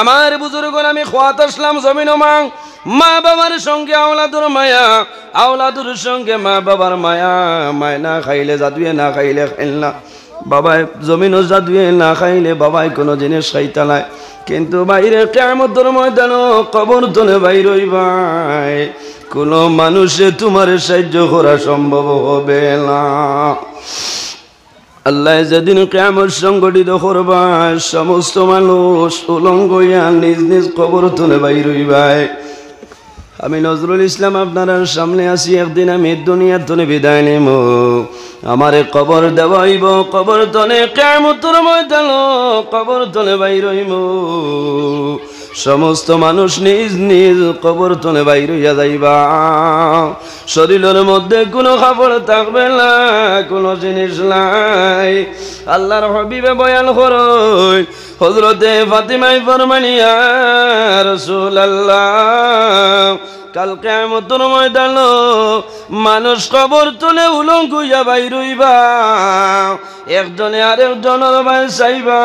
আমার বুজুর্গ আমি খোয়াত আসলাম জমিন মাং মা বাবার সঙ্গে আওলাদুর মায়া আওলাদুর সঙ্গে মা বাবার মায়া মায় না খাইলে জাদুয়ে না খাইলে খেলনা না বাবায় জমিনও জাদুয়ে না খাইলে বাবাই কোনো জিনিস খাইতে নাই কিন্তু বাইরে কেমতর ময়দান কবর তনে বাইর ভাই কোনো মানুষে তোমার সাহায্য করা সম্ভব হবে না আল্লাহ যেদিন কেমন সংগঠিত করবা সমস্ত মানুষ উলঙ্গ নিজ নিজ খবর তুলে বাইর হইবাই আমি নজরুল ইসলাম আপনারা সামনে আসি একদিন আমি দুনিয়ার তনে বিদায় নেব আমারে কবর দেওয়াইব কবর তনে কেমতর ময়দান কবর তনে বাইর হইব সমস্ত মানুষ নিজ নিজ কবর তলে বাইর হইয়া যাইবা শরীরের মধ্যে কোনো খাবার থাকবে না কোনো জিনিস নাই আল্লাহর হবিবে বয়ান করই হজরতে ফাতিমাই ফরমানিয়া রসুল আল্লাহ কালকে কেমতর ময়দান মানুষ কবর তুলে উলঙ্গুইয়া বাইর হইবা একজনে আরেকজনের ভাই চাইবা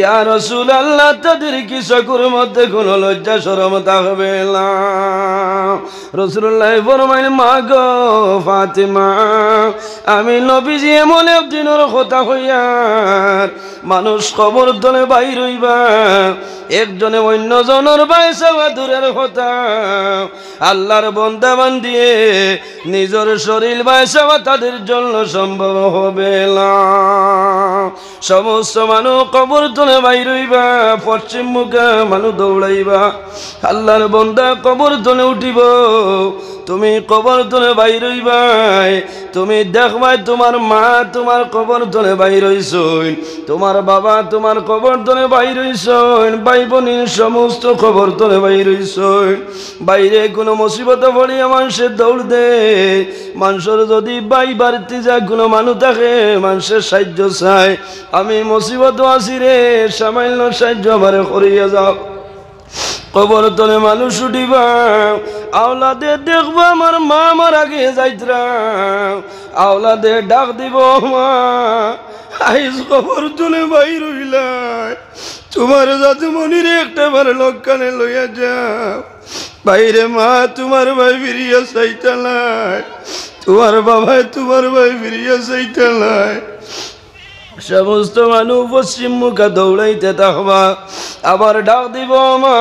ইয়া রসুল আল্লাহ তাদের কি চকুর মধ্যে কোনো লজ্জা সরম থাকবে না রসুল্লাহ বরমাইন মা গো ফাতেমা আমি নবীজি এমন একদিনের কথা হইয়ার মানুষ খবর দলে বাইর হইবা একজনে অন্যজনের ভাই চাওয়া দূরের কথা আল্লাহর বন্দাবান দিয়ে নিজের শরীর ভাই চাওয়া তাদের জন্য সম্ভব হবে না সমস্ত মানু কবর তলে বাইরইবা পশ্চিম মুখে মানু দৌড়াইবা আল্লাহর বন্দা কবর তলে উঠিব তুমি কবর তোলে বাইর হইবাই তুমি দেখবাই তোমার মা তোমার কবর তোলে বাইর হইসইন তোমার বাবা তোমার কবর তোলে বাইর হইসইন ভাই বোনের সমস্ত খবর তোলে বাইর হইসইন বাইরে কোনো মুসিবত পড়িয়া মানুষের দৌড় দে মানুষের যদি বাই বাড়তে যায় কোনো মানুষ থাকে মানুষের সাহায্য চায় আমি মুসিবত আসি রে সামান্য সাহায্য আমার করিয়া যাও কবর তলে মানুষ উঠিবা আওলাদে দেখব আমার মা মারা গিয়ে যাইতরা আওলাদে ডাক দিব মা আইস খবর তুলে বাই রইলাই তোমার জাদুমণির একটা বার লক্ষণে লইয়া যাও বাইরে মা তোমার ভাই ফিরিয়া চাইতালায় তোমার বাবায় তোমার ভাই ফিরিয়া চাইতালায় সমস্ত মানু পশ্চিম মুখে দৌড়াইতে থাকবা আবার ডাক দিব মা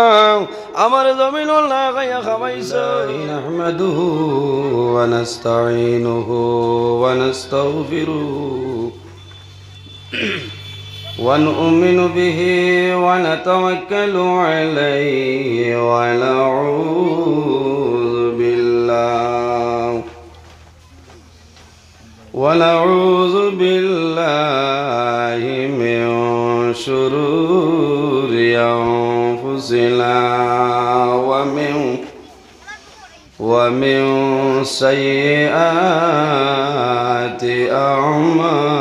আমার জমিন না খাইয়া খামাইছ আহমাদুহু ওয়া নাস্তাইনুহু ونؤمن به ونتوكل عليه ونعوذ ونعوذ بالله من شرور أنفسنا ومن ومن سيئات أعمالنا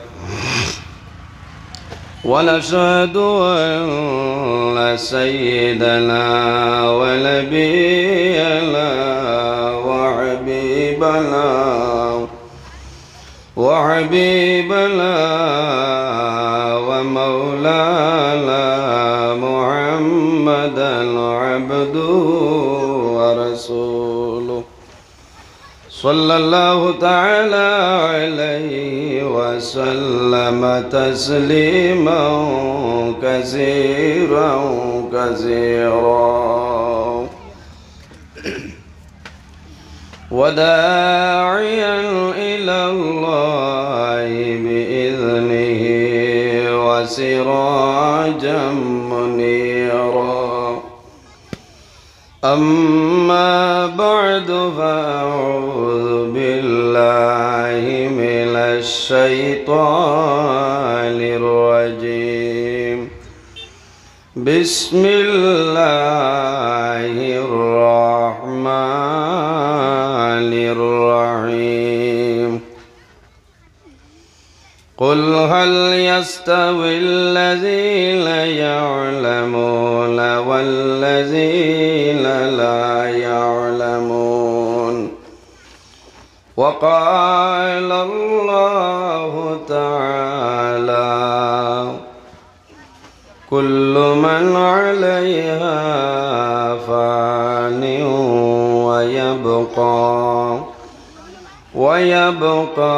ونشهد أن سيدنا ونبينا وحبيبنا وحبيبنا ومولانا محمدا عبده ورسوله صلى الله تعالى عليه وسلم تسليما كثيرا كثيرا وداعيا إلى الله بإذنه وسراجا منيرا أما بعد فأ الشيطان الرجيم بسم الله الرحمن الرحيم قل هل يستوي الذين يعلمون والذين لا يعلمون وقال الله تعالى كل من عليها فان ويبقى ويبقى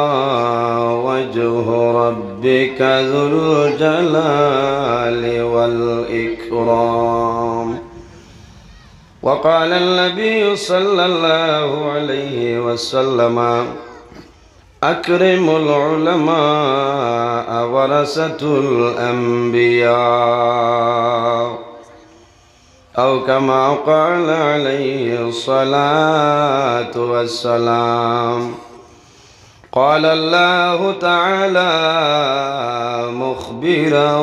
وجه ربك ذو الجلال والإكرام وقال النبي صلى الله عليه وسلم أكرم العلماء ورثة الأنبياء أو كما قال عليه الصلاة والسلام قال الله تعالى مخبرا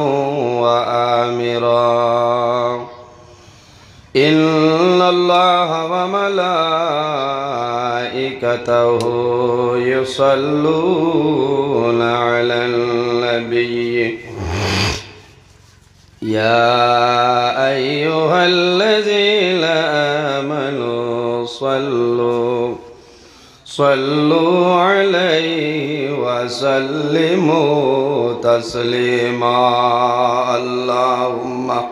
وآمرا إن الله وملائكته يصلون على النبي يا أيها الذين آمنوا صلوا صلوا عليه وسلموا تسليما اللهم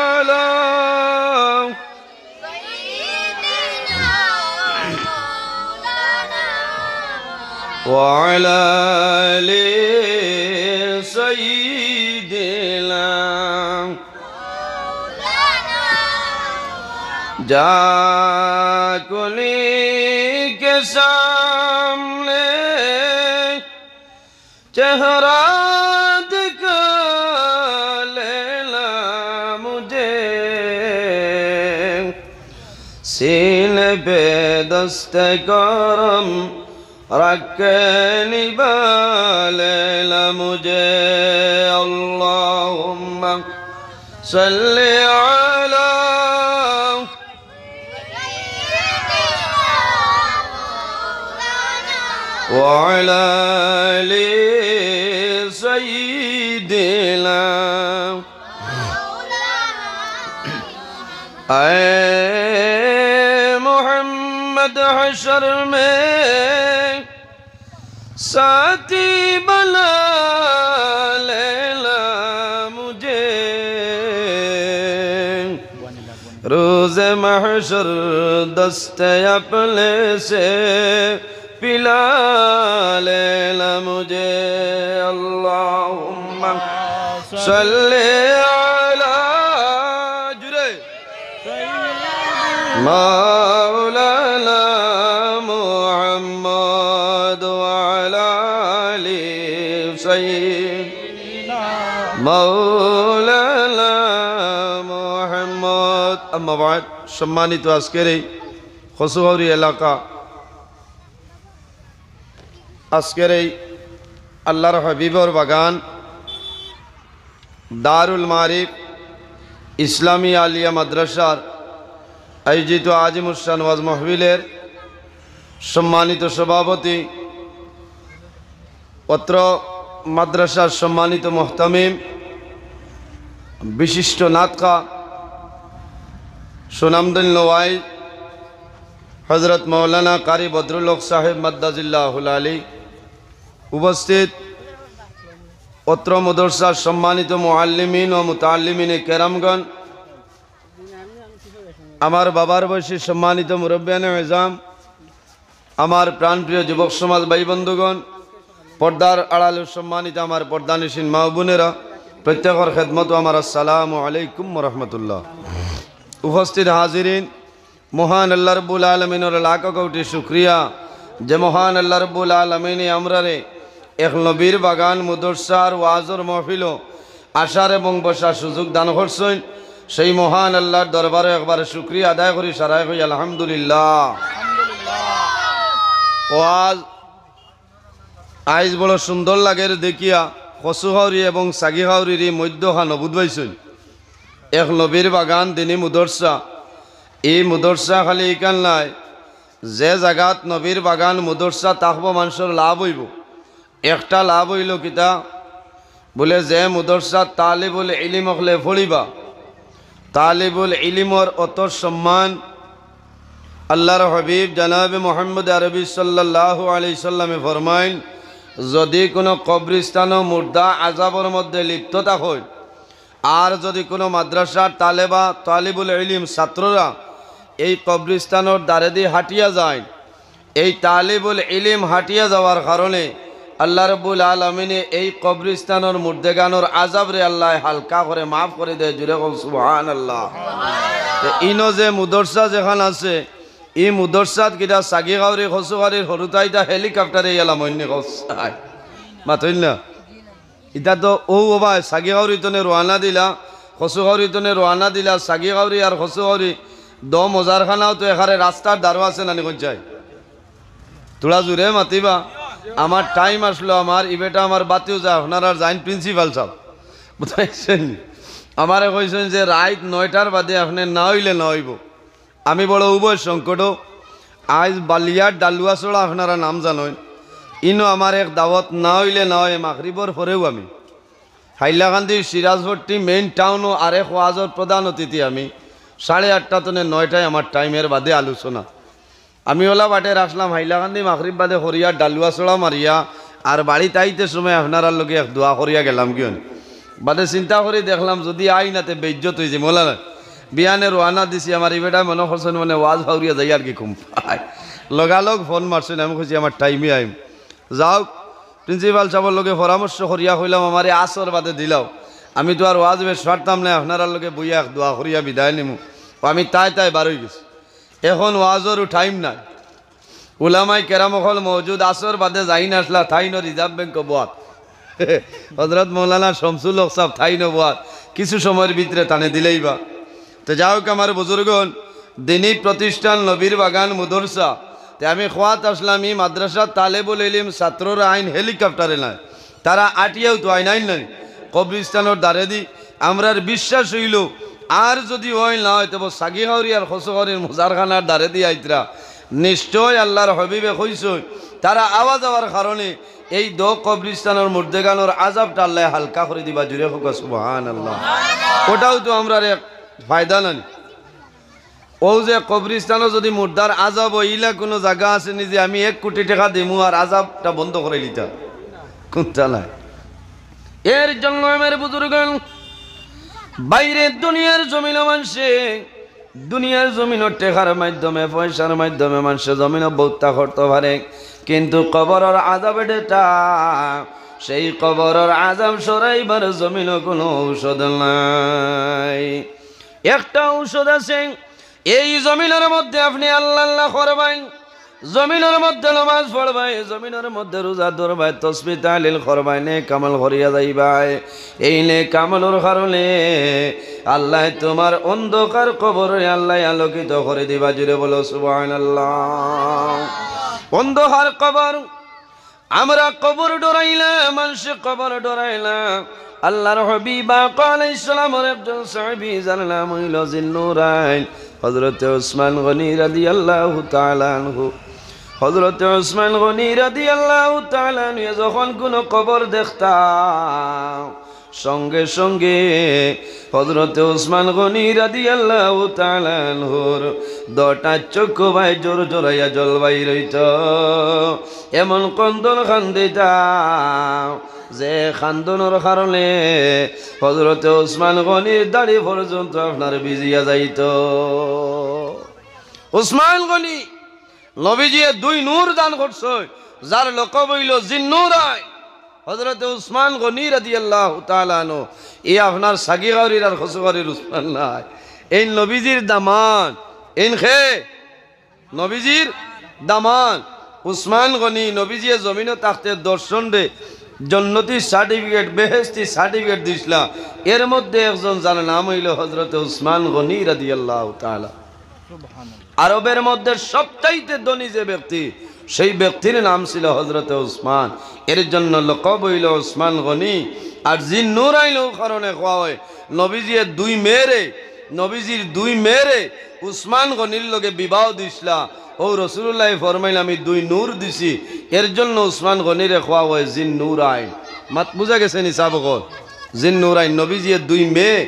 وعلی آل سیدنا جا کلی کے سامنے چہرہ سین پہ دست کرم ركني بالليل مجي اللهم صل على وعلى لي سيدنا محمد حشر من ساتھی بلا ل مجھے روز محشر دست اپنے سے پلا لے مجھے اللہم صلی علی جرے ماں আম্মাবাদ সম্মানিত আজকের এই খসুহরি এলাকা আজকের এই আল্লাহর হাবিবর বাগান দারুল মারিফ ইসলামী আলিয়া মাদ্রাসার আয়োজিত আজিমুসান ওয়াজ মহবিলের সম্মানিত সভাপতি পত্র মাদ্রাসার সম্মানিত মোহতামিম বিশিষ্ট নাতকা সুনামদিন লোয়াই হজরত মৌলানা কারি বদরুলক সাহেব মাদ্দাজিল্লাহুল আলী উপস্থিত পত্র মদরসার সম্মানিত মোয়াল্লিমিন ও মুতাল্লিমিন কেরামগণ আমার বাবার বয়সী সম্মানিত মুরব্বান এজাম আমার প্রাণপ্রিয় যুবক সমাজ ভাই বন্ধুগণ পর্দার আড়ালে সম্মানিত আমার পর্দানিসীন মাহবুনেরা প্রত্যেকর খেদমত আমার আসসালামু আলাইকুম রহমতুল্লাহ উপস্থিত হাজিরিন মহান আল্লাহ রব্বুল আলমিনের লাখ কৌটি শুক্রিয়া যে মহান আল্লাহ রব্বুল আলমিনে রে এক নবীর বাগান মুদরসার ওয়াজর মহফিল আশার এবং বসার সুযোগ দান করছেন সেই মহান আল্লাহর দরবারে একবার শুক্রিয়া আদায় করি সারাই হই আলহামদুলিল্লাহ ওয়াজ আইজ বড় সুন্দর লাগের দেখিয়া কচু হাওরি এবং সাগি হাওরির মধ্য খান বুধবাইছই এক নবীর বাগান দিনী মুদর্শা এই মুদর্শা খালি ইকান নাই যে জাগাত নবীর বাগান মুদর্শা তাকব মানুষের লাভ হইব একটা লাভ হইল কিতা বলে যে মুদর্শা তালিবুল ইলিম হলে ফলিবা তালিবুল ইলিমর অত সম্মান আল্লাহর হবিব জানাবি মোহাম্মদ আরবি সাল্লাহ আলি সাল্লামে ফরমাইন যদি কোনো কবরিস্তান মুর্দা আজাবর মধ্যে লিপ্ততা হয় আর যদি কোনো মাদ্রাসার তালেবা তালিবুল ইলিম ছাত্ররা এই কবরিস্তানোর দ্বারে দিয়ে হাঁটিয়া যায় এই তালিবুল ইলিম হাঁটিয়া যাওয়ার কারণে আল্লাহ রবুল আলমিনে এই কবরিস্তানোর মুর্দেগানোর আজাবরে আল্লাহ হালকা করে মাফ করে দেয় জুড়ে সুহান আল্লাহ ইনো যে মুদর্শা যেখান আছে ই মুদর্শাত কিটা সাগি গাউরি খসুগারির হরুতাইটা হেলিকপ্টারে ইয়ালাম অন্য খসায় মাতইল না এটা তো ও বাবা গাউরি তনে রোয়ানা দিলা গাউরি তনে রোয়ানা দিলা গাউরি আর খসুগাউরি দম হজারখানাও তো এখানে রাস্তার দারো আছে নানি কঞ্চাই তোরা জুড়ে মাতিবা আমার টাইম আসলো আমার ইবেটা আমার বাতিও যায় আপনার আর জাইন প্রিন্সিপাল সব বুঝাইছেন আমারে কইছেন যে রাত নয়টার বাদে আপনি না হইলে না হইব আমি বড় উভয় সংকট আজ বালিয়ার ডালুয়াচড়া আপনারা নাম জানোয় ইনো আমার এক দাওয়াত না হইলে না হয় মাগরিবর পরেও আমি হাইলাকান্দি সিরাজভর্তি মেইন টাউন ও আরেক ওয়াজর প্রধান অতিথি আমি সাড়ে আটটা তনে নয়টায় আমার টাইমের বাদে আলোচনা আমি ওলা বাটে রাখলাম হাইলাকান্দি মাগরিব বাদে হরিয়া ডালুয়া চোড়া মারিয়া আর বাড়িতে আইতে সময় আপনারা লোকে এক দোয়া করিয়া গেলাম কিয় বাদে চিন্তা করে দেখলাম যদি আই নাতে বেজ্জত হয়েছে মোলা বিয়ানে রোয়ানা দিছি আমার ইবেটা মনে করছেন মানে ওয়াজ হাউরিয়া যাই আর কি ঘুম লগালগ ফোন মারছেন আমি খুঁজি আমার টাইমে আইম যাও প্রিন্সিপাল সাহেবের লোকের পরামর্শ করিয়া হইলাম আমার আসর বাদে দিলাও আমি তো আর ওয়াজবে সারতাম না আপনারা লোকে বইয়া দোয়া করিয়া বিদায় নিমু আমি তাই তাই বারোই গেছি এখন ওয়াজরও টাইম নাই উলামাই কেরামখল মজুদ আসর বাদে যাইন আসলা থাইন রিজার্ভ ব্যাংক বোয়াত হজরত মৌলানা শমসুল হক সাহ থাইন বোয়াত কিছু সময়ের ভিতরে টানে দিলেই বা তো যাই হোক আমার বুজুর্গন দিনী প্রতিষ্ঠান নবীর বাগান মুদরসা তে আমি খোয়াত ই মাদ্রাসা তালেবুল ইলিম ছাত্রর আইন হেলিকপ্টারে নাই তারা আটিয়াও তো আইন আইন নাই কবরিস্তানের দ্বারে দি আমরার বিশ্বাস হইল আর যদি হয় না হয় তবে সাগিহরি আর হসহরির মোজারখানার দ্বারে দিয়ে আইতরা নিশ্চয় আল্লাহর হবিবে হইস তারা আওয়াজ হওয়ার কারণে এই দ কবরিস্তানের মুর্দেগানোর আজাবটা আল্লাহ হালকা করে দিবা জুড়ে হোক সুবাহান আল্লাহ ওটাও তো এক ফায়দা নানি ও যে কবরিস্তানও যদি মুর্দার আজাব ইলা কোনো জায়গা আছে নি যে আমি এক কোটি টাকা দিমু আর আজাবটা বন্ধ করে লিতাম কোনটা নাই এর জন্য আমার বুজুর্গ বাইরে দুনিয়ার জমিন মানুষে দুনিয়ার জমিন টেকার মাধ্যমে পয়সার মাধ্যমে মানুষের জমিন বৌতা করতে পারে কিন্তু কবরের আজাব এটা সেই কবরের আজাব সরাইবার জমিন কোনো ঔষধ নাই একটা ঔষধ আছে এই জমিনের মধ্যে আপনি আল্লাহ আল্লাহ করবেন জমিনের মধ্যে নমাজ পড়বাই জমিনের মধ্যে রোজা ধরবাই তসবি তালিল করবাই নে কামল করিয়া যাইবাই এই নে কামলর কারণে আল্লাহ তোমার অন্ধকার কবর আল্লাহ আলোকিত করে দিবা জুড়ে বলো সুবাহ অন্ধকার কবর আমরা কবর ডরাইলাম মানুষে কবর ডরাইলাম আল্লাহর বা কাল ইসলামের একজন সাহেবি জানলাম হইল জিন্নুরাইন হজরত ওসমান গনি রাদি আল্লাহ তালানহু হজরত ওসমান গনি রাদি আল্লাহ তালানহু যখন কোনো কবর দেখতাম সঙ্গে সঙ্গে হজরত ওসমান গনি রাদি আল্লাহ তালানহুর দটা চক্ষু ভাই জোর জোরাইয়া জলবাই রইত এমন কন্দন খান দিতাম যে খান্দনের কারণে হজরত ওসমান গনির দাড়ি পর্যন্ত আপনার বিজিয়া যাইত ওসমান গনি নবীজিয়ে দুই নূর দান করছ যার লোক বইল জিন্নুর হজরত উসমান গনি রাদি আল্লাহ তালানো এ আপনার সাগি গাউরির আর খসুগারির উসমান নাই এই নবীজির দামান এন খে নবীজির দামান উসমান গনি নবীজিয়ে জমিনে তাকতে দর্শন রে জন্নতি সার্টিফিকেট বেহেস্তি সার্টিফিকেট দিছিলা এর মধ্যে একজন জানে নাম হইল হজরত উসমান গনি রাদি আল্লাহ আরবের মধ্যে সবচাইতে ধনী যে ব্যক্তি সেই ব্যক্তির নাম ছিল হজরত উসমান এর জন্য লোক হইল উসমান গনি আর জিন নূর আইল কারণে খোয়া হয় নবীজির দুই মেয়েরে নবীজির দুই মেয়েরে উসমান গনির লগে বিবাহ দিছিলা ও রসুল্লাহ ফরমাইল আমি দুই নূর দিছি এর জন্য উসমান গনিরে খোয়া হয় জিন নূর আইন মাত বুঝা গেছে নিসাব জিন নূর আইন নবীজিয়ে দুই মেয়ে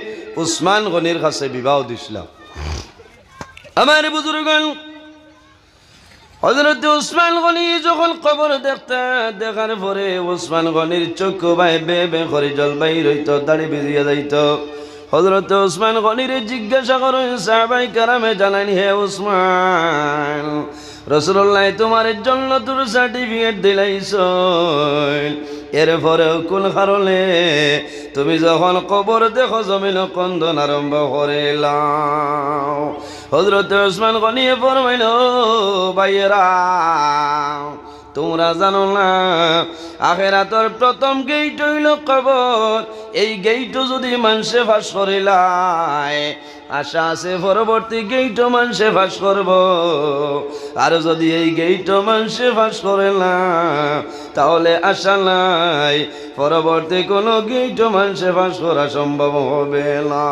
উসমান গনির কাছে বিবাহ দিছিলাম আমার বুজুর্গণ হজরত উসমান গনি যখন কবর দেখতে দেখার পরে উসমান গনির চোখ ভাই বে বে করে জলবাই রইত দাড়ি ভিজিয়ে যাইত হজরত ওসমান গনির জিজ্ঞাসা করেন সাহবাই কারামে জানান হে ওসমান রসুল্লাহ তোমার জন্য তোর সার্টিফিকেট দিলাইছ এরপরে কোন কারণে তুমি যখন কবর দেখো জমিন কন্দন আরম্ভ করিলাম হজরত ওসমান গনিয়ে ফরমাইল বাইরা তোমরা জানো না আখেরাতর প্রথম গেইট হইল কবর এই গেইট যদি মানুষে ফাঁস করিলায় আশা আছে পরবর্তী গেইট মানুষে ফাঁস করব আর যদি এই গেইট মানুষে ফাঁস করে না তাহলে আশা নাই পরবর্তী কোনো গেইট মানুষে ফাঁস করা সম্ভব হবে না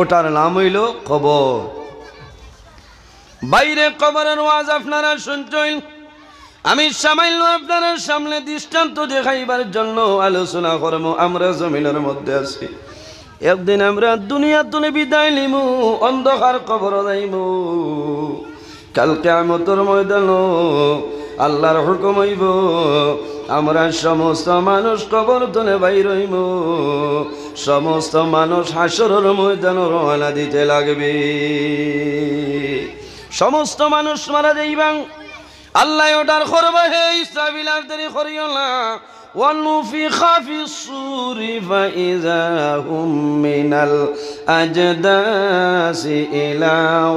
ওটার নাম হইল কবর বাইরে কবরের ওয়াজ আপনারা শুনছেন আমি সামাইল আপনার সামনে দৃষ্টান্ত দেখাইবার জন্য আলোচনা করব আমরা জমিনের মধ্যে আছি একদিন আমরা দুনিয়া তুলে বিদায় নিমু অন্ধকার কবর যাইমু কালকে আমতর ময়দান আল্লাহর হুকুম হইব আমরা সমস্ত মানুষ কবর তুলে বাইর হইব সমস্ত মানুষ হাসরের ময়দান রওনা দিতে লাগবে সমস্ত মানুষ মারা যাইবাং আল্লাহ ওটার করবা হে ইসরাবিলার দেরি করিও না ونفخ في الصور فإذا هم من الأجداس إلى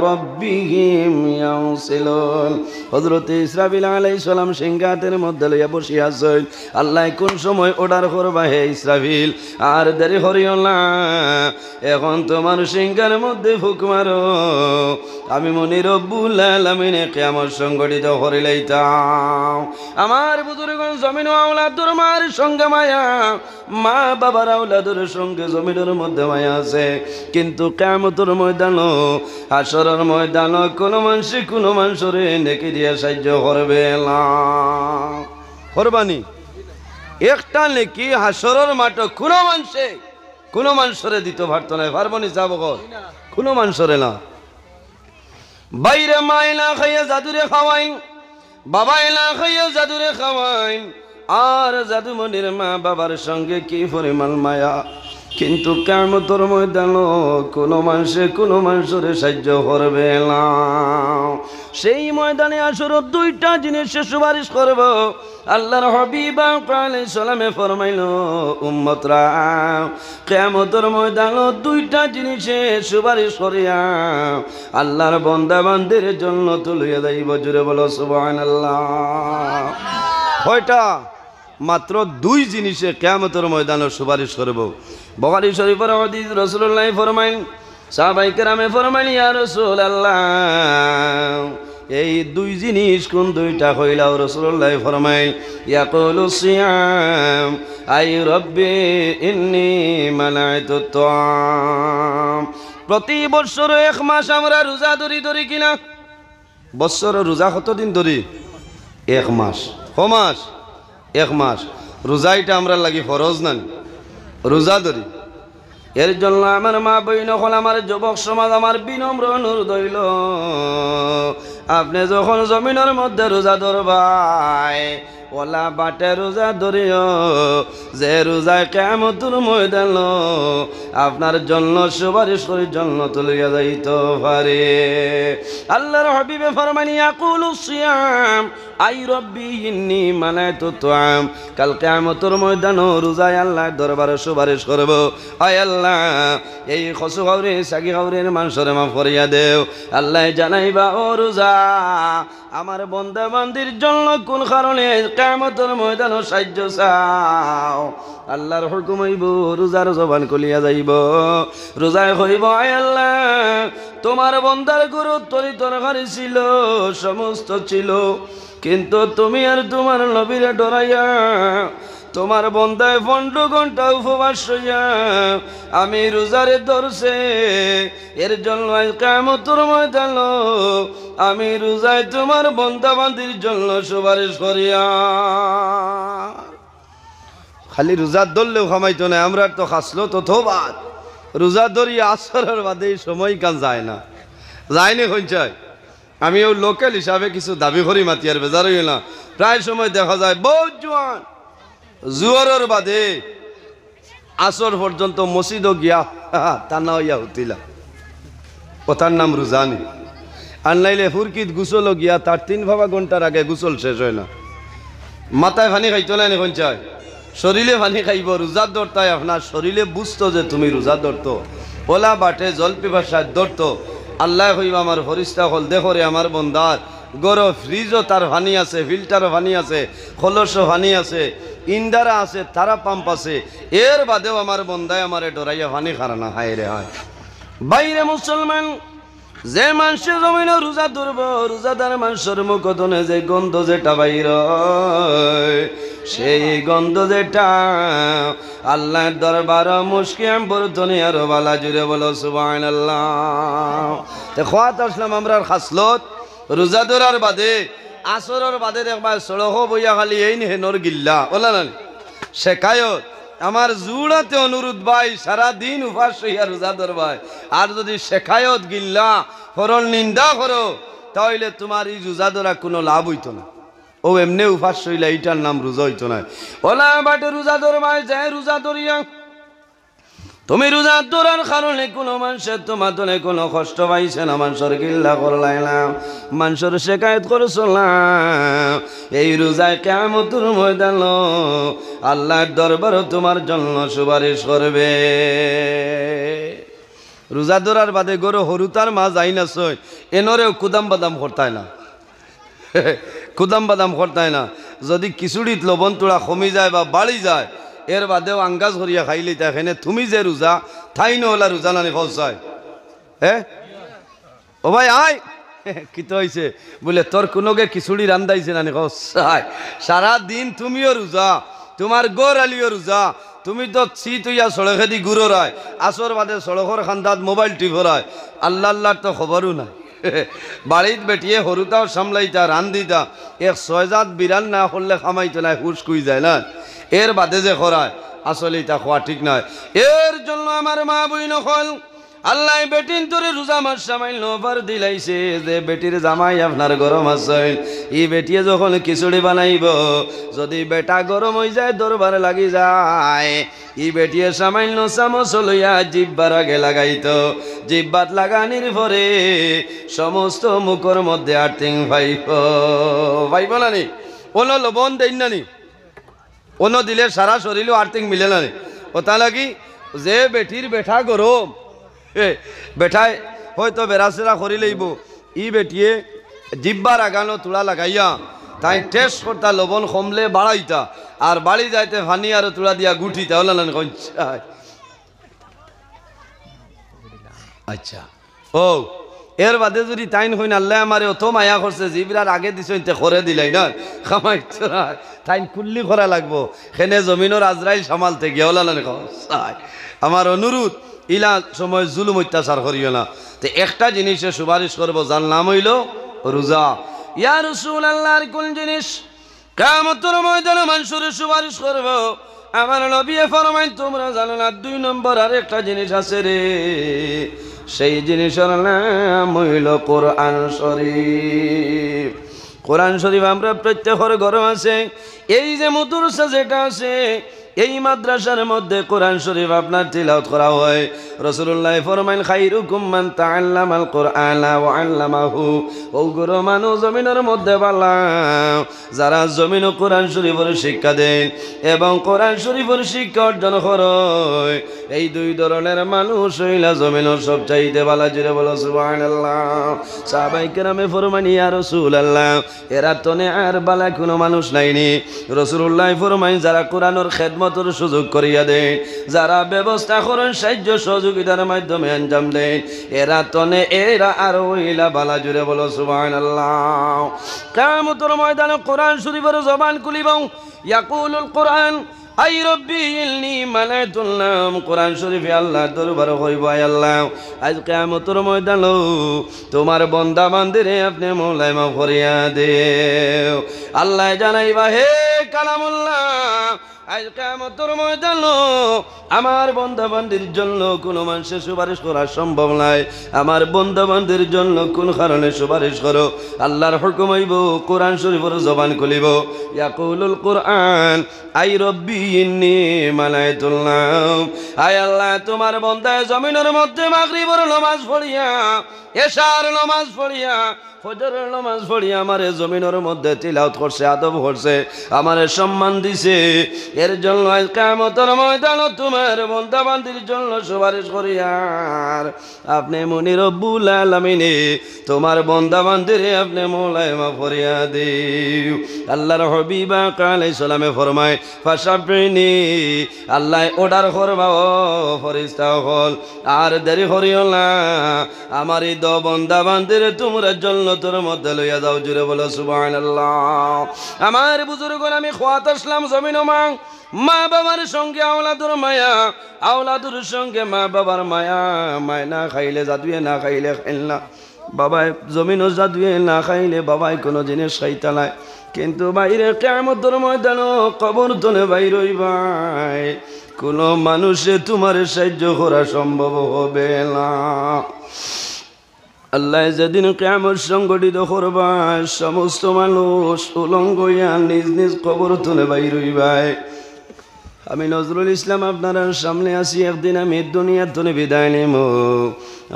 ربهم يوصلون হজরত ইসরাফিল আলাই সালাম সিংহাতের মধ্যে লইয়া বসিয়া আছেন আল্লাহ কোন সময় অর্ডার করবা হে ইসরাফিল আর দেরি হরিও না এখন তোমার সিংহার মধ্যে ফুক মারো আমি মনে রব্বুল আলামিনে কেমন সংগঠিত হরিলাইতাম আমার বুজুর্গন জমিন আওলা দুর্মা মার সঙ্গে মায়া মা বাবার আউলাদের সঙ্গে জমিনের মধ্যে মায়া আছে কিন্তু কেমতর ময়দান আসরের ময়দান কোনো মানুষই কোনো মানুষের নেকি দিয়ে সাহায্য করবে না করবানি একটা নেকি হাসরের মাঠ কোনো মানুষে কোনো মানুষরে দিতে নাই না পারবনি যাব কোনো মানুষরে না বাইরে মায় না খাইয়া জাদুরে খাওয়াই বাবা না খাইয়া জাদুরে খাওয়াই আর জাদুমনির মা বাবার সঙ্গে কি পরিমাণ মায়া কিন্তু কামতর ময়দান কোনো মানুষে কোনো মানুষের সাহায্য করবে না সেই ময়দানে আসর দুইটা জিনিসে সুপারিশ করব আল্লাহর হবিবা কালে সালামে ফরমাইল উম্মতরা তোর ময়দান দুইটা জিনিসে সুপারিশ করিয়া আল্লাহর বন্দাবান্ধের জন্য তুলিয়া দেব জুড়ে বলো সুবাহ আল্লাহ কয়টা মাত্র দুই জিনিসে কেয়ামতের ময়দানে সুপারিশ করব বহারি শরীফের হদিস রসুল্লাহ ফরমাইন সাহবাইকে রামে ফরমাইন ইয়া রসুল এই দুই জিনিস কোন দুইটা হইলাও রসুল্লাহ ফরমাই ইয়াকুলু সিয়াম আই রব্বি ইন্নি মানায় তো প্রতি বছর এক মাস আমরা রোজা ধরি ধরি কিনা বছর রোজা কতদিন ধরি এক মাস ক মাস এক মাস রোজা এটা আমরা লাগি ফরজ নান রোজা ধরি এর জন্য আমার মা বই নকল আমার যুবক সমাজ আমার বিনম্র অনুর আপনি যখন জমিনের মধ্যে রোজা ধরবায় ওলা বাটে রোজা ধরিও যে রোজা তুর ময়দান আপনার জন্য সুপারিশ করে জন্য তুলিয়া যাইত পারে আল্লাহর হাবিবে ফরমানি আকুল সিয়াম আই রব্বি ইন্নি মানায় তো তোয়াম কাল কেমতুর ময়দান রোজায় আল্লাহ দরবারে সুপারিশ করবো আয় আল্লাহ এই খসু হাউরে সাগি হাউরের মানুষরে মাফ করিয়া দেও আল্লাহ জানাইবা ও রোজা আমার বন্ধা বান্দির জন্য কোন কারণে কেমতর ময়দান সাহায্য চাও আল্লাহর হুকুম হইব রোজার জবান কলিয়া যাইব রোজায় হইব আয় আল্লাহ তোমার বন্দার গুরু তরি তরকারি ছিল সমস্ত ছিল কিন্তু তুমি আর তোমার নবীরা ডরাইয়া তোমার বন্ধায় ফন্ড ঘন্টা উপবাস আমি রোজারে ধরছে এর জন্য কেমতর ময়দান আমি রোজায় তোমার বন্ধা বান্ধির জন্য সুপারিশ করিয়া খালি রোজার ধরলেও খামাইতো না আমরা তো খাসলো তো থোবাদ রোজা ধরি আসরের বাদে সময় কান যায় না যায়নি কঞ্চায় আমি ও লোকাল হিসাবে কিছু দাবি করি মাতিয়ার বেজার হইল না প্রায় সময় দেখা যায় বহুত জোয়ান জুয়ারের বাদে আসর পর্যন্ত মসজিদও গিয়া না হইয়া উঠিলাম কথার নাম রুজানি আর নাইলে ফুরকিত গুসলও গিয়া তার তিন ভাবা ঘন্টার আগে গুসল শেষ হয় না মাথায় ভানি খাইতো না এখন চায় শরীরে ভানি খাইব রোজা ধরতাই আপনার শরীরে বুঝতো যে তুমি রোজা দরত ওলা বাটে পিবার ভাষায় ধরতো আল্লাহ হইব আমার হরিষ্ঠা হল দেহরে আমার বন্দার গরো ফ্রিজও তার ভানি আছে ফিল্টারও ভানি আছে খোলসও ভানি আছে ইন্দারা আছে তারা পাম্প আছে এর বাদেও আমার বন্ধায় আমার ডোরাইয়া ভানি খারানা হায় রে হয় বাইরে মুসলমান যে মানুষের জমিন রোজা ধরব রোজাদার মানুষের মুখদনে যে গন্ধ যেটা বাইর সেই গন্ধ যেটা আল্লাহর দরবার মুশকিম বর্তনে আরো বালা জুড়ে বলো সুবাহ আল্লাহ তো খোয়াত আসলাম আমরা খাসলত রোজা ধরার বাদে আসরের বাদে একবার সড়ক বইয়া খালি এই হেনর গিল্লা বলা না শেখায়ত আমার জুড়াতে অনুরোধ ভাই সারাদিন উপাস হইয়া রোজা ভাই আর যদি শেখায়ত গিল্লা ফরল নিন্দা করো তাহলে তোমার এই রোজা ধরা কোনো লাভ হইতো না ও এমনি উপাস হইলা এইটার নাম রোজা হইতো না ওলা বাটে রোজা ভাই যায় রোজা ধরিয়া তুমি রোজা তোরার কারণে কোনো মানুষের তোমার তোলে কোনো কষ্ট পাইছে না মানুষের গিল্লা করলাই না মানুষের শেখায়ত করছো না এই রোজায় কেমন ময়দান আল্লাহর দরবার তোমার জন্য সুপারিশ করবে রোজা ধরার বাদে গরু হরুতার মা যাই না সই এনরেও কুদাম বাদাম করতায় না কুদাম বাদাম করতায় না যদি খিচুড়িত লবণ তোড়া কমি যায় বা বাড়ি যায় এর বাদেও আঙ্গাজ হরিয়া খাইলি তা তুমি যে রোজা থাই নহলা রোজা নানি ফসায় হ্যাঁ ও ভাই আয় কি তো হয়েছে বলে তোর কোনোকে খিচুড়ি রান্দাইছে নানি ফসায় সারা দিন তুমিও রোজা তোমার গোর আলিও রোজা তুমি তো চিত হইয়া সড়কেদি গুড়ো রায় আসর বাদে সড়কর খান্দাত মোবাইল টিভরায় আল্লাহ আল্লাহর তো খবরও নাই বাড়িত বেটিয়ে হরুতাও সামলাইতা রান্দিতা এক ছয়জাত বিরান না হলে খামাইতো না হুস কুই যায় না এর বাদে যে খরায় আসলে এটা খোয়া ঠিক নয় এর জন্য আমার মা বই নকল আল্লাহ বেটিন তোরে রোজা মাস সামাইল নোভার দিলাইছে যে বেটির জামাই আপনার গরম আছে ই বেটিয়ে যখন খিচুড়ি বানাইব যদি বেটা গরম হয়ে যায় দরবার লাগি যায় ই বেটিয়ে সামাইল চামচ লইয়া জিব্বার আগে লাগাইত জিব্বাত লাগানির পরে সমস্ত মুখর মধ্যে আর্থিং ভাইব ভাইব নানি ওলো লবণ দেন নানি অন্য দিলে সারা শরীরও আর্থিক মিলে না ও তা লাগি যে বেটির বেঠা গরম এ বেঠায় হয়তো বেড়াচেরা করি লইব ই বেটিয়ে জিব্বা রাগানো তুড়া লাগাইয়া তাই টেস্ট করতা লবণ কমলে বাড়াইতা আর বাড়ি যাইতে ভানি আর তুড়া দিয়া গুঠি ওলালেন আচ্ছা ও এর বাদে যদি টাইন হইন আল্লাহ আমার অত মায়া করছে জিবিরার আগে দিছে খরে দিলাই না খামাই তাইন কুল্লি খরা লাগবো সেনে জমিনের আজরাইল সামালতে গিয়ে আমার অনুরোধ ইলা সময় জুলুম অত্যাচার করিও না তো একটা জিনিসে সুপারিশ করবো যার নাম হইল রোজা ইয়ার রসুল আল্লাহর কোন জিনিস কামতর ময়দান মানুষের সুপারিশ করবো আমার নবী ফরমাই তোমরা জানো না দুই নম্বর আর একটা জিনিস আছে রে সেই জিনিসের নাম হইল কোরআন শরীফ কোরআন শরীফ আমরা প্রত্যেকের ঘরে আছে এই যে মধুর যেটা আছে এই মাদ্রাসার মধ্যে কোরআন শরীফ আপনার তিলাওত করা হয় রসুল্লাহ ফরমাইন খাইরুকুম মান তাআল্লাম আল কোরআন আল্লামাহু ও গুরু মানুষ জমিনের মধ্যে বালা যারা জমিন কোরআন শরীফের শিক্ষা দেন এবং কোরআন শরীফের শিক্ষা অর্জন কর এই দুই ধরনের মানুষ হইলা জমিন সব চাইতে বালা জিরে বলো সুবাহ সাহাবাই কেরামে ফরমান রসুল আল্লাহ এরা তনে আর বালা কোনো মানুষ নাইনি রসুল্লাহ ফরমাইন যারা কোরআনের খেদমত খেদমতের সুযোগ করিয়া দেয় যারা ব্যবস্থা করেন সাহায্য সহযোগিতার মাধ্যমে আঞ্জাম দেয় এরা তনে এরা আর ওইলা বালা জুড়ে বলো সুবান আল্লাহ কামতর ময়দানে কোরআন শরীফের জবান কুলিবাও ইয়াকুল কোরআন আই রব্বি ইলনি মালাতুল্লাম কোরআন শরীফে আল্লাহ দরবার হইব আয় আল্লাহ আজ কিয়ামতের ময়দান তোমার বন্দা বান্দিরে আপনি মৌলাই মাফ করিয়া দে আল্লাহ জানাইবা হে কালামুল্লাহ আমার বন্ধবান্ধীর জন্য কোনো কোন কারণে সুপারিশ করো আল্লাহর হুকুম হইব কোরআন শরীফর জবান খুলিব কোরআন আই রব্বি ইন্নি মালাইতুল্লাহ আয় আল্লাহ তোমার বন্ধায় জমিনের মধ্যে মাগরিবর নামাজ পড়িয়া এশার নামাজ পড়িয়া ফজরের নামাজ পড়িয়া আমারে জমিনের মধ্যে তিলাওত করছে আদব করছে আমারে সম্মান দিছে এর জন্য কামতর ময়দান তোমার বান্ধির জন্য সুপারিশ করি আর আপনি মনি রব্বুল আলমিনে তোমার বন্দাবান্দিরে আপনি মোলায় মা ফরিয়া দে আল্লাহর হবিবা কালে সালামে ফরমায় ফাঁসাবিনি আল্লাহ ওডার করবা ও ফরিস্তা হল আর দেরি করিও না আমার ই দ বন্দাবান্দিরে তোমার জন্য তোর মধ্যে লইয়া যাও জুড়ে বলো সুবাহ আমার বুজুর্গ আমি খোয়াত আসলাম জমিন মাং মা বাবার সঙ্গে আওলাদুর মায়া আওলাদুর সঙ্গে মা বাবার মায়া মায় না খাইলে জাদুয়ে না খাইলে খাইল না বাবায় জমিনও জাদুয়ে না খাইলে বাবাই কোনো জিনিস খাইতে নাই কিন্তু বাইরে কেমতর ময়দান কবর ধনে বাইরই ভাই কোনো মানুষে তোমার সাহায্য করা সম্ভব হবে না আল্লাহ যেদিন কেমন সংগঠিত করবা সমস্ত মানুষ উলঙ্গ নিজ নিজ কবর তুলে বাইরই ভাই আমি নজরুল ইসলাম আপনার সামনে আসি একদিন আমি দুনিয়ার তনে বিদায় নেব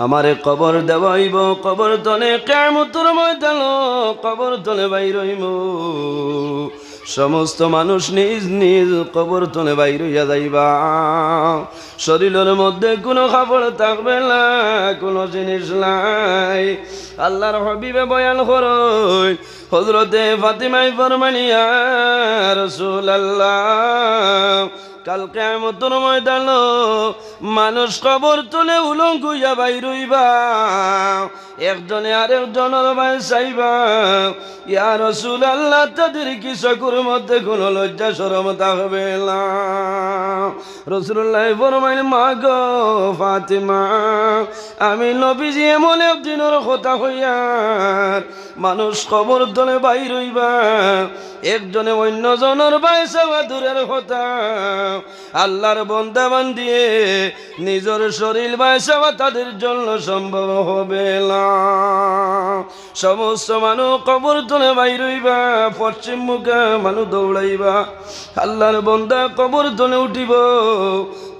আমারে কবর দেওয়াইব কবর তনে কেমতর ময়দান কবর তনে বাই রইব সমস্ত মানুষ নিজ নিজ কবর তনে বাই রইয়া যাইবা শরীরের মধ্যে কোনো খাবার থাকবে না কোনো জিনিস নাই আল্লাহর হবিবে বয়ান করই হজরতে ফাতিমাই ফরমানিয়া রসুল আল্লাহ কালকে মতন ময়দান মানুষ কবর তুলে উলঙ্কুইয়া বাই রইবা একজনে আরেকজনের ভাই চাইবা ইয়ার রসুল আল্লাহ তাদের কি চকুর মধ্যে কোনো লজ্জা সরমতা হবে না রসুল্লাহ ফরমাইল মা গো ফাতেমা আমি নবীজি এমন একদিনের কথা হইয়ার মানুষ কবর দলে বাই রইবা একজনে অন্যজনের বাইসা দূরের কথা আল্লাহর বন্দাবান দিয়ে নিজের শরীর বাসাবা তাদের জন্য সম্ভব হবে না সমস্ত মানুষ কবর তোলে বাইরইবা পশ্চিম মুখে মানুষ দৌড়াইবা আল্লাহর বন্দা কবর তুলে উঠিব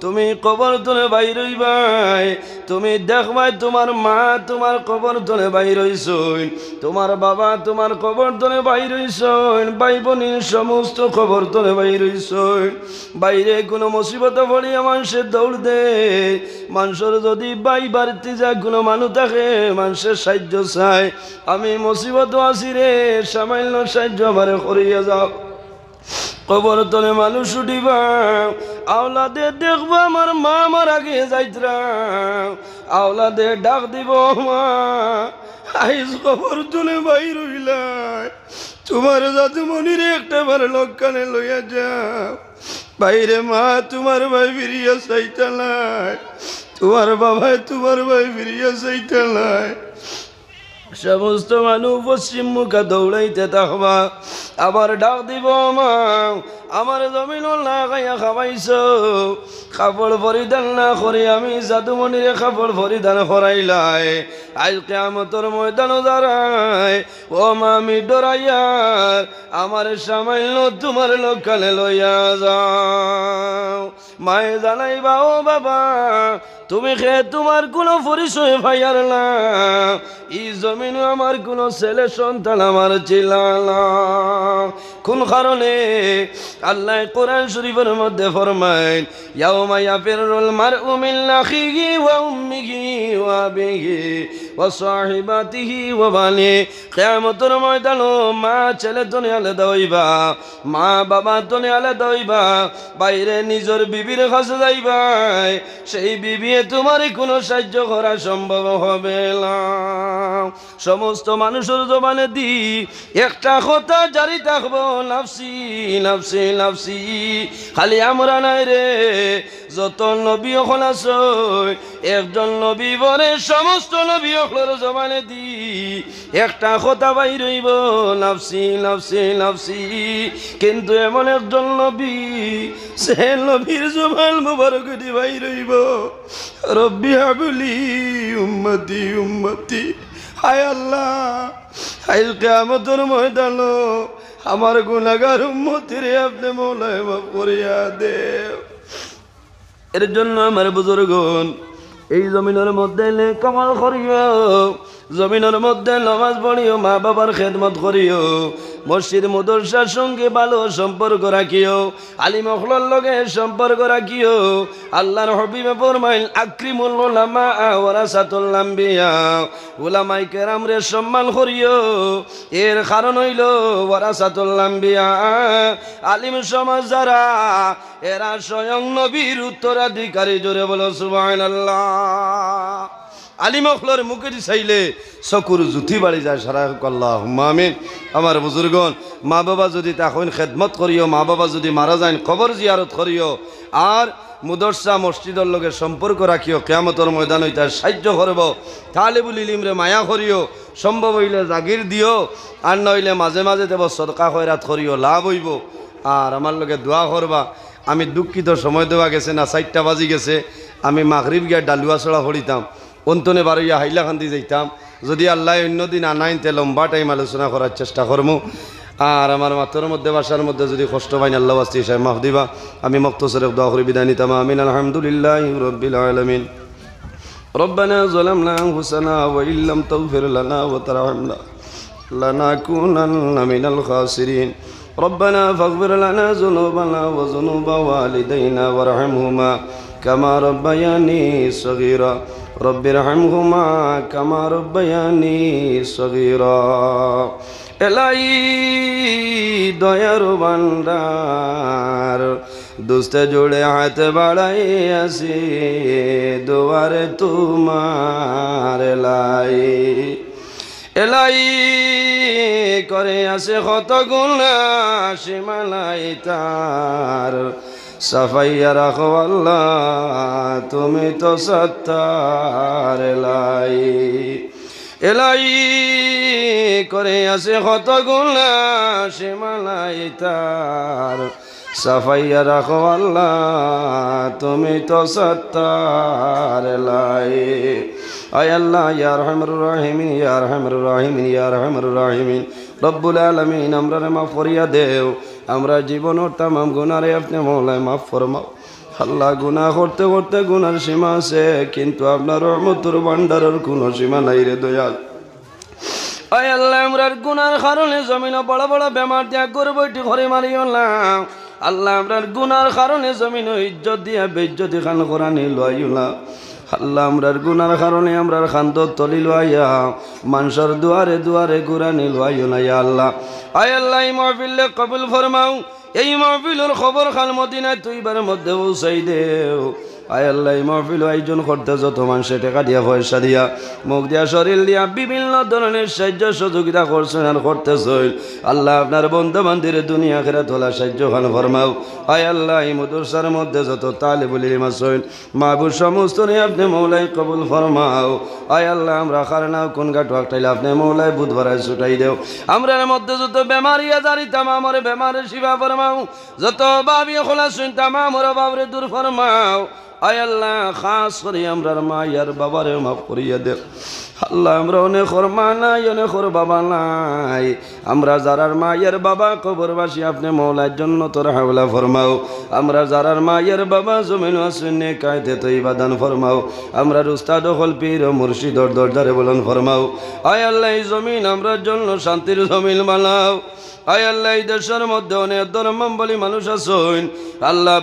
তুমি কবর তুলে বাইর ভাই তুমি দেখবাই তোমার মা তোমার কবর তুলে বাইর হইসইন তোমার বাবা তোমার কবর তুলে বাইর হইসইন ভাই বোনের সমস্ত খবর তুলে বাইর হইসইন বাইরে কোনো মুসিবত পড়িয়া মানুষের দৌড় দে মানুষের যদি বাই বাড়তে যায় কোনো মানুষ থাকে মানুষের সাহায্য চায় আমি মুসিবত আসি রে সামান্য সাহায্য আমার করিয়া যাও কবর তলে মানুষ উঠিবা আওলাদে দেখবা আমার মা আমার আগে যাইতরা আওলাদে ডাক দিব মা আইস কবর তলে ভাই রইলাই তোমার যাতে মনির একটা বার লক্ষণে লইয়া যাও বাইরে মা তোমার ভাই ফিরিয়া সাইতালায় তোমার বাবায় তোমার ভাই ফিরিয়া সাইতালায় সমস্ত মানু পশ্চিম মুখে দৌড়াইতে থাকবা আবার ডাক দিব মা আমার জমিন না খাইয়া খাবাইছ কাপড় পরিধান না করি আমি জাদুমণিরে কাপড় পরিধান করাইলাই আজকে আমার ময়দান দাঁড়ায় ও মা আমি ডরাইয়ার আমার সামান্য তোমার লোকালে লইয়া যাও মায়ে জানাইবা ও বাবা তুমি খে তোমার কোনো পরিচয় ভাইয়ার না এই জমিনে আমার কোনো ছেলে সন্তান আমার ছিল কোন কারণে আল্লাহ কোরআন শরীফের মধ্যে ফরমায় ইয়াউমা ইয়াফিরুল মারউ মিন আখিহি ওয়া উম্মিহি ওয়া আবিহি ওয়া সাহিবাতিহি ওয়া বানি কিয়ামতের ময়দানে মা ছেলে দুনিয়া আলাদা হইবা মা বাবা তনে আলাদা হইবা বাইরে নিজের বিবির কাছে যাইবা সেই বিবি নিয়ে তোমার কোনো সাহায্য করা সম্ভব হবে না সমস্ত মানুষের জবানে দি একটা কথা জারি থাকবো নাফসি নাফসি নাফসি খালি আমরা নাই রে যত নবী অখন একজন নবী বলে সমস্ত নবী অখলের জবানে দি একটা কথা বাই রইব নাফসি নাফসি নাফসি কিন্তু এমন একজন নবী সে নবীর জবান মুবারক দি বাই রইব রব্বি হাবলি উম্মতি উম্মতি হায় আল্লাহ হাইল কেয়ামতর ময়দান আমার গুণাগার উম্মতির আপনি মৌলায় মাফ করিয়া দেব এর জন্য আমার বুজুর্গন এই জমিনের মধ্যে কমাল করিয়া জমিনের মধ্যে নমাজ পড়িও মা বাবার খেদমত করিও মসজিদ মদরসার সঙ্গে ভালো সম্পর্ক রাখিও আলী মখলার লগে সম্পর্ক রাখিও আল্লাহর হবিবে ফরমাইল আক্রিমুল ওলামা ওরা সাতুল্লাম্বিয়া ওলামাই কেরামরে সম্মান করিও এর কারণ হইল ওরা সাতুল্লাম্বিয়া আলিম সমাজ যারা এরা স্বয়ং নবীর উত্তরাধিকারী জোরে বলো সুবাহ আল্লাহ আলিমখলর মুখে চাইলে চকুর জুঠি বাড়ি যায় সারা কল্লাহ মামিন আমার বুজুর্গন মা বাবা যদি তখন খেদমত করিও মা বাবা যদি মারা যায় খবর জিয়ারত করিও আর মুদরসা মসজিদর লগে সম্পর্ক রাখিও কেয়ামতর ময়দান হইতে সাহায্য করব বলি ইলিমরে মায়া করিও সম্ভব হইলে জাগির দিও আর নইলে মাঝে মাঝে দেব সদকা হয়রাত করিও লাভ হইব আর আমার লগে দোয়া করবা আমি দুঃখিত সময় দেওয়া গেছে না চারটা বাজি গেছে আমি মাগরিব গিয়ে ডালুয়া ছড়া ফড়িতাম অন্তনে বারইয়া হাইলাকান্দি যাইতাম যদি আল্লাহ অন্যদিন আনাইনতে লম্বা টাইম আলোচনা করার চেষ্টা করবো আর আমার মাথার মধ্যে বাসার মধ্যে যদি কষ্ট পাইন আল্লাহ আস্তি সাহেব মাহদিবা আমি মক্তসরে দোয়া করি বিদায় নিতাম আমিন আলহামদুলিল্লাহ রব্বিল আলমিন ربنا ظلمنا أنفسنا وإن لم تغفر لنا وترحمنا لنكونن من الخاسرين ربنا فاغفر لنا ذنوبنا وذنوب والدينا وارحمهما كما ربياني صغيرا রব্বির হামহুমা কামার বয়ানি সগির এলাই দয়ার বান্দার দুস্তে জুড়ে হাতে বাড়াই আসি দুয়ারে তোমার এলাই এলাই করে আসে কত গুণা সীমালাই তার সাফাইয়া রাখো আল্লাহ তুমি তো সত্তার লাই এলাই করে আসে কত গুলা মালাই তার সাফাইয়া রাখো আল্লাহ তুমি তো সত্তার লাই আয় আল্লাহ ইয়ার রহমর রহিমিন ইয়ার রহমর রহিমিন ইয়ার রহমর রহিমিন রব্বুল আলমিন আমরা রে মা ফরিয়া দেও আমরা জীবনের তামাম গুনারে আপনি মৌলায় মাফ ফরমাও আল্লাহ গুণা করতে করতে গুনার সীমা আছে কিন্তু আপনার রহমতুর ভান্ডারের কোনো সীমা নাই রে দয়াল আয় আল্লাহ আমরার গুনার কারণে জমিনে বড় বড় বেমার ত্যাগ গরু বইটি ঘরে মারিও না আল্লাহ আমরার গুনার কারণে জমিন ইজ্জত দিয়া বেজ্জতি খান কোরআনে লইলা আল্লাহ আমরার গুনার কারণে আমরার খান্ত তলি লইয়া মানুষের দুয়ারে দুয়ারে গুরানি লইলা আল্লাহ আয় আল্লাহ মহফিল্লে কবুল ফরমাও এই মাহফিলের খবর খান মদিনায় তুইবার মধ্যে উসাই দেও আয় আল্লাহ মহফিল আয়োজন করতে যত মানুষে টেকা দিয়া পয়সা দিয়া মুখ দিয়া শরীর দিয়া বিভিন্ন ধরনের সাহায্য সহযোগিতা করছেন আর করতেছেন আল্লাহ আপনার বন্ধু বান্ধীর দুনিয়া খেরা তোলা সাহায্য খান ফরমাও আয় আল্লাহ এই মদুরসার মধ্যে যত তালে বলি মাসইন মাহবুব সমস্ত আপনি মৌলাই কবুল ফরমাও আয় আল্লাহ আমরা খারানাও কোন গাঠ টাইলে আপনি মৌলাই বুধবার ছুটাই দেও আমরা মধ্যে যত বেমারি আজারি তামাম বেমারের শিবা ফরমাও যত বাবি খোলা শুন তামাম বাবরে দূর ফরমাও আয় আল্লাহ খাস করে আমরা মা ইয়ার বাবারে মাফ করিয়া দে আল্লাহ আমরা অনেক ওর মা নাই অনেক ওর বাবা নাই আমরা যারার মা ইয়ার বাবা বাসি আপনি মৌলার জন্য তোর হাওলা ফরমাও আমরা যারার মা ইয়ার বাবা জমিন আসুনে কায়দে তো ইবাদান ফরমাও আমরা উস্তাদ হল পীর ও মুর্শিদর দরজারে বলন ফরমাও আয় আল্লাহ জমিন আমরার জন্য শান্তির জমিন বানাও এই মধ্যে অনেক মানুষ আল্লাহ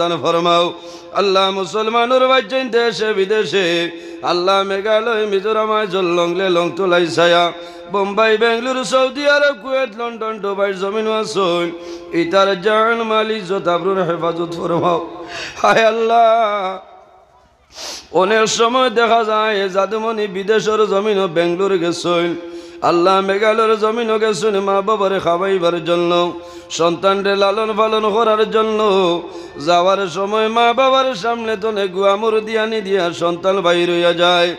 দান আল্লাহ দেশে বিদেশে আল্লাহ মেঘালয় লংলে লং বোম্বাই বেঙ্গলুরু সৌদি আরব কুয়েত লন্ডন ডুবাই জমিন ইতার জান মালি জোতাবরুর হেফাজত ফরমাও হায় আল্লাহ অনেক সময় দেখা যায় জাদুমণি বিদেশের জমিন বেঙ্গলুর গেছিল আল্লাহ মেঘালয়ের জমিন গেছেন মা বাবার খাওয়াইবার জন্য সন্তানরে লালন পালন করার জন্য যাওয়ার সময় মা বাবার সামনে তো গুয়ামুর দিয়ানি দিয়া সন্তান বাইর রইয়া যায়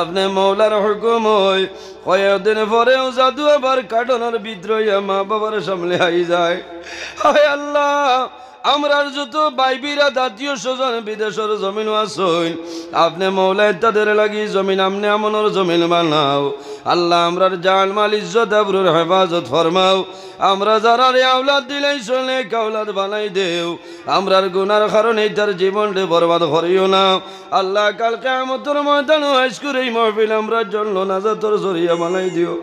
আপনি মৌলার হুকুম হয় কয়েকদিন পরেও জাদু আবার কাটনার বিদ্রোহিয়া মা বাবার সামনে আই যায় হায় আল্লাহ আমরার যত বাইবিরা দাতীয় স্বজন বিদেশের জমিন আসইন আপনি মৌলায় তাদের লাগি জমিন আমনে আমনের জমিন বানাও আল্লাহ আমরার জান মাল ইজ্জত আবরুর হেফাজত ফরমাও আমরা যারা রে আওলাদ দিলাই শোনে কাউলাদ বানাই দেও আমরার গুনার কারণে তার জীবনটা বরবাদ করিও না আল্লাহ কাল কেমতর ময়দান হাইস্কুর এই মহফিল আমরার জন্য নাজাতর জরিয়া বানাই দিও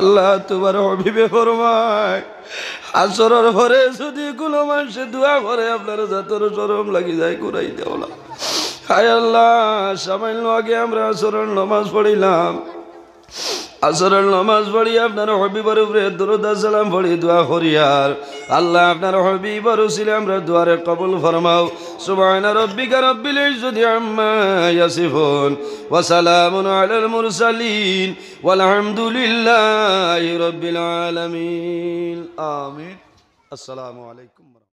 আল্লাহ তোমার অভিবে ফরমায় আসরের ঘরে যদি কোনো মানুষের দোয়া করে আপনার যাতর চরম লাগি যায় ঘুরাই দেও না হায় আল্লাহ সামান্য আগে আমরা আসরের নমাজ পড়িলাম আসরের নামাজ পড়ি আপনার হবিবার উপরে দুরুদাসালাম পড়ি দোয়া হরিয়ার আল্লাহ আপনার হবিবার উসিলে রে দুয়ারে কবুল ফরমাও সুবায়না রব্বিকা রব্বিল যদি আম্মা ইয়াসিফুন ওয়া সালামুন আলাল মুরসালিন ওয়াল হামদুলিল্লাহি রব্বিল আলামিন আমিন আসসালামু আলাইকুম